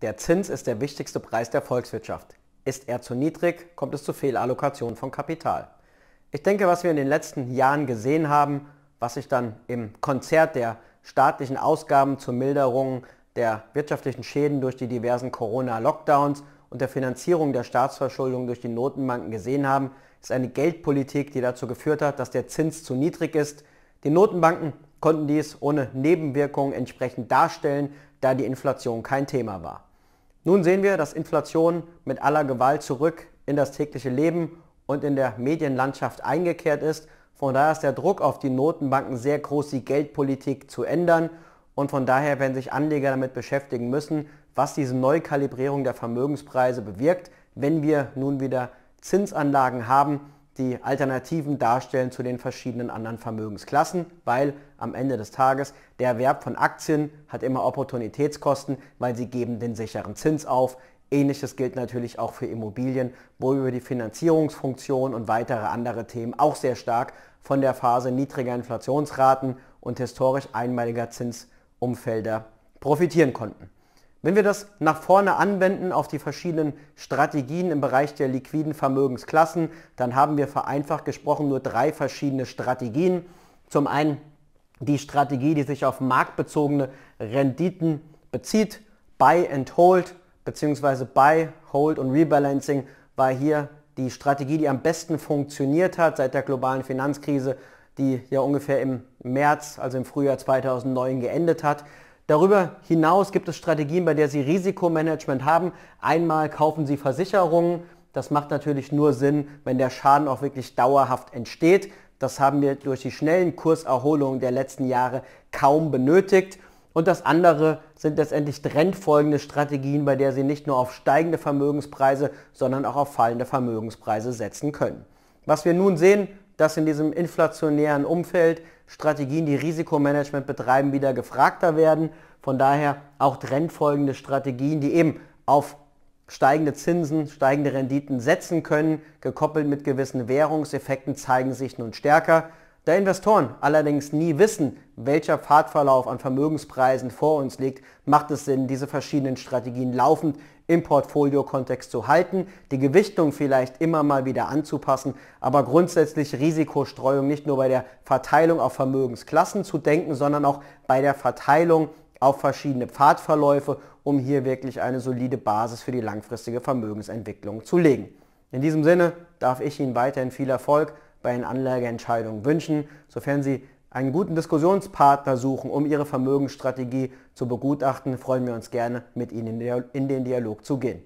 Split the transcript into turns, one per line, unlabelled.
Der Zins ist der wichtigste Preis der Volkswirtschaft. Ist er zu niedrig, kommt es zu Fehlallokationen von Kapital. Ich denke, was wir in den letzten Jahren gesehen haben, was sich dann im Konzert der staatlichen Ausgaben zur Milderung der wirtschaftlichen Schäden durch die diversen Corona-Lockdowns und der Finanzierung der Staatsverschuldung durch die Notenbanken gesehen haben, ist eine Geldpolitik, die dazu geführt hat, dass der Zins zu niedrig ist. Die Notenbanken konnten dies ohne Nebenwirkungen entsprechend darstellen, da die Inflation kein Thema war. Nun sehen wir, dass Inflation mit aller Gewalt zurück in das tägliche Leben und in der Medienlandschaft eingekehrt ist. Von daher ist der Druck auf die Notenbanken sehr groß, die Geldpolitik zu ändern. Und von daher werden sich Anleger damit beschäftigen müssen, was diese Neukalibrierung der Vermögenspreise bewirkt, wenn wir nun wieder Zinsanlagen haben, die Alternativen darstellen zu den verschiedenen anderen Vermögensklassen, weil am Ende des Tages der Erwerb von Aktien hat immer Opportunitätskosten, weil sie geben den sicheren Zins auf. Ähnliches gilt natürlich auch für Immobilien, wo über die Finanzierungsfunktion und weitere andere Themen auch sehr stark von der Phase niedriger Inflationsraten und historisch einmaliger Zinsumfelder profitieren konnten. Wenn wir das nach vorne anwenden auf die verschiedenen Strategien im Bereich der liquiden Vermögensklassen, dann haben wir vereinfacht gesprochen nur drei verschiedene Strategien. Zum einen die Strategie, die sich auf marktbezogene Renditen bezieht, Buy and Hold bzw. Buy, Hold und Rebalancing war hier die Strategie, die am besten funktioniert hat seit der globalen Finanzkrise, die ja ungefähr im März, also im Frühjahr 2009 geendet hat. Darüber hinaus gibt es Strategien, bei der Sie Risikomanagement haben. Einmal kaufen Sie Versicherungen. Das macht natürlich nur Sinn, wenn der Schaden auch wirklich dauerhaft entsteht. Das haben wir durch die schnellen Kurserholungen der letzten Jahre kaum benötigt. Und das andere sind letztendlich trendfolgende Strategien, bei der Sie nicht nur auf steigende Vermögenspreise, sondern auch auf fallende Vermögenspreise setzen können. Was wir nun sehen, dass in diesem inflationären Umfeld Strategien, die Risikomanagement betreiben, wieder gefragter werden. Von daher auch trendfolgende Strategien, die eben auf steigende Zinsen, steigende Renditen setzen können, gekoppelt mit gewissen Währungseffekten, zeigen sich nun stärker. Da Investoren allerdings nie wissen, welcher Fahrtverlauf an Vermögenspreisen vor uns liegt, macht es Sinn, diese verschiedenen Strategien laufend im Portfolio-Kontext zu halten, die Gewichtung vielleicht immer mal wieder anzupassen, aber grundsätzlich Risikostreuung nicht nur bei der Verteilung auf Vermögensklassen zu denken, sondern auch bei der Verteilung auf verschiedene Pfadverläufe, um hier wirklich eine solide Basis für die langfristige Vermögensentwicklung zu legen. In diesem Sinne darf ich Ihnen weiterhin viel Erfolg bei den Anlageentscheidungen wünschen, sofern Sie einen guten Diskussionspartner suchen, um Ihre Vermögensstrategie zu begutachten, freuen wir uns gerne, mit Ihnen in den Dialog zu gehen.